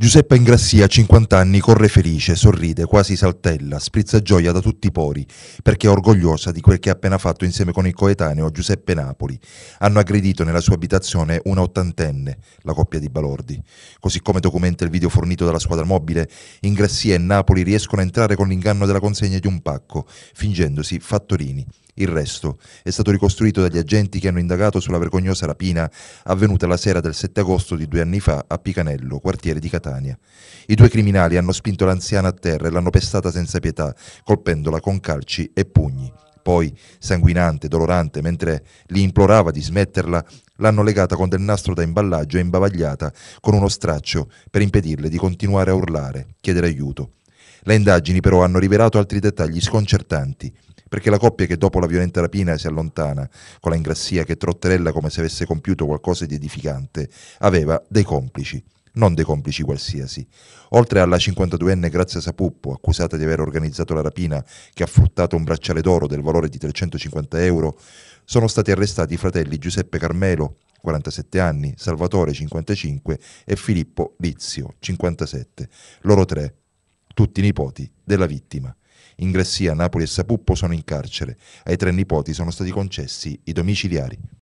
Giuseppa Ingrassia, 50 anni, corre felice, sorride, quasi saltella, sprizza gioia da tutti i pori, perché è orgogliosa di quel che ha appena fatto insieme con il coetaneo Giuseppe Napoli. Hanno aggredito nella sua abitazione una ottantenne, la coppia di Balordi. Così come documenta il video fornito dalla squadra mobile, Ingrassia e Napoli riescono a entrare con l'inganno della consegna di un pacco, fingendosi fattorini. Il resto è stato ricostruito dagli agenti che hanno indagato sulla vergognosa rapina avvenuta la sera del 7 agosto di due anni fa a Picanello, quartiere di Catania. I due criminali hanno spinto l'anziana a terra e l'hanno pestata senza pietà, colpendola con calci e pugni. Poi, sanguinante, dolorante, mentre li implorava di smetterla, l'hanno legata con del nastro da imballaggio e imbavagliata con uno straccio per impedirle di continuare a urlare, chiedere aiuto. Le indagini però hanno rivelato altri dettagli sconcertanti perché la coppia che dopo la violenta rapina si allontana con la ingrassia che trotterella come se avesse compiuto qualcosa di edificante, aveva dei complici non dei complici qualsiasi. Oltre alla 52enne Grazia Sapuppo, accusata di aver organizzato la rapina che ha fruttato un bracciale d'oro del valore di 350 euro, sono stati arrestati i fratelli Giuseppe Carmelo, 47 anni, Salvatore, 55, e Filippo Lizio, 57, loro tre, tutti nipoti della vittima. Ingressia, Napoli e Sapuppo sono in carcere. Ai tre nipoti sono stati concessi i domiciliari.